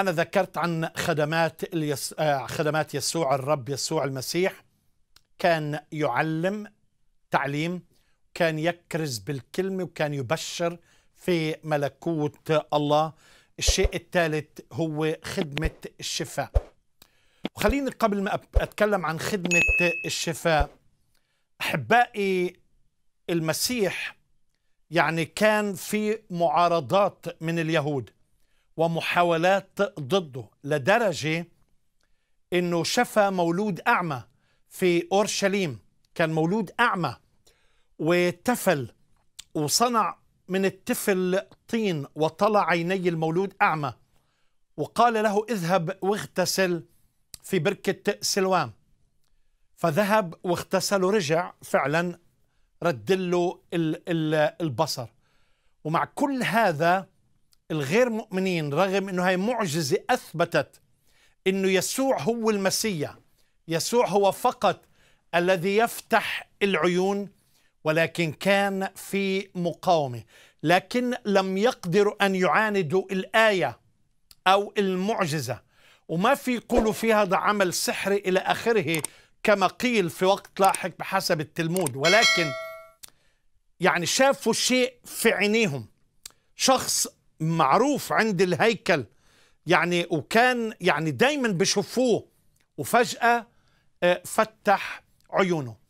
أنا ذكرت عن خدمات اليس... آه، خدمات يسوع الرب يسوع المسيح كان يعلم تعليم كان يكرز بالكلمة وكان يبشر في ملكوت الله الشيء الثالث هو خدمة الشفاء وخليني قبل ما أتكلم عن خدمة الشفاء أحبائي المسيح يعني كان في معارضات من اليهود ومحاولات ضده لدرجة أنه شفى مولود أعمى في أورشليم كان مولود أعمى وتفل وصنع من التفل طين وطلع عيني المولود أعمى وقال له اذهب واغتسل في بركة سلوان فذهب واغتسل ورجع فعلا رد له البصر ومع كل هذا الغير مؤمنين رغم انه هاي معجزه اثبتت انه يسوع هو المسيا يسوع هو فقط الذي يفتح العيون ولكن كان في مقاومه لكن لم يقدروا ان يعاندوا الايه او المعجزه وما في يقولوا في هذا عمل سحري الى اخره كما قيل في وقت لاحق بحسب التلمود ولكن يعني شافوا شيء في عينيهم شخص معروف عند الهيكل يعني وكان يعني دايما بشوفوه وفجأة آه، فتح عيونه